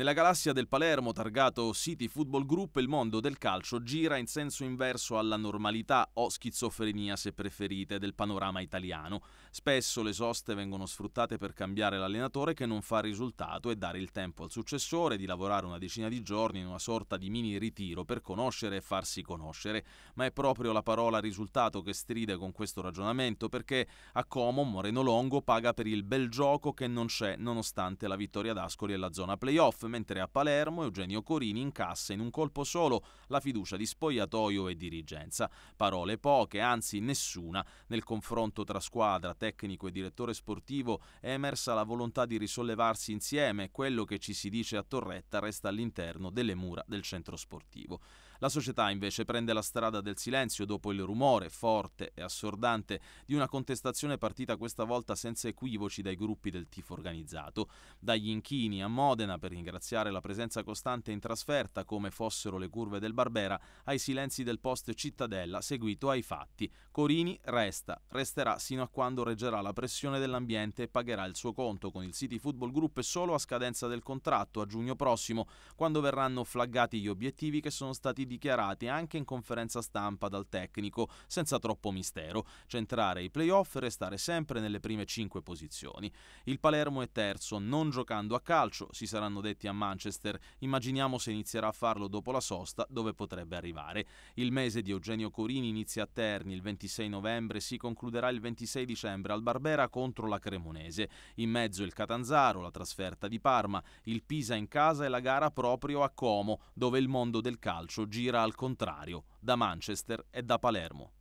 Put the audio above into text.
Nella galassia del Palermo, targato City Football Group, il mondo del calcio gira in senso inverso alla normalità o schizofrenia, se preferite, del panorama italiano. Spesso le soste vengono sfruttate per cambiare l'allenatore che non fa risultato e dare il tempo al successore di lavorare una decina di giorni in una sorta di mini ritiro per conoscere e farsi conoscere. Ma è proprio la parola risultato che stride con questo ragionamento perché a Como Moreno Longo paga per il bel gioco che non c'è nonostante la vittoria d'Ascoli e la zona playoff mentre a Palermo Eugenio Corini incassa in un colpo solo la fiducia di spogliatoio e dirigenza. Parole poche, anzi nessuna. Nel confronto tra squadra, tecnico e direttore sportivo è emersa la volontà di risollevarsi insieme. Quello che ci si dice a Torretta resta all'interno delle mura del centro sportivo. La società invece prende la strada del silenzio dopo il rumore forte e assordante di una contestazione partita questa volta senza equivoci dai gruppi del tifo organizzato. Dagli inchini a Modena per ingaggiare ringraziare la presenza costante in trasferta, come fossero le curve del Barbera, ai silenzi del post Cittadella seguito ai fatti. Corini resta, resterà sino a quando reggerà la pressione dell'ambiente e pagherà il suo conto con il City Football Group solo a scadenza del contratto a giugno prossimo, quando verranno flaggati gli obiettivi che sono stati dichiarati anche in conferenza stampa dal tecnico, senza troppo mistero, centrare i playoff e restare sempre nelle prime cinque posizioni. Il Palermo è terzo, non giocando a calcio, si saranno detti Spalletti a Manchester. Immaginiamo se inizierà a farlo dopo la sosta, dove potrebbe arrivare. Il mese di Eugenio Corini inizia a Terni il 26 novembre e si concluderà il 26 dicembre al Barbera contro la Cremonese. In mezzo il Catanzaro, la trasferta di Parma, il Pisa in casa e la gara proprio a Como, dove il mondo del calcio gira al contrario, da Manchester e da Palermo.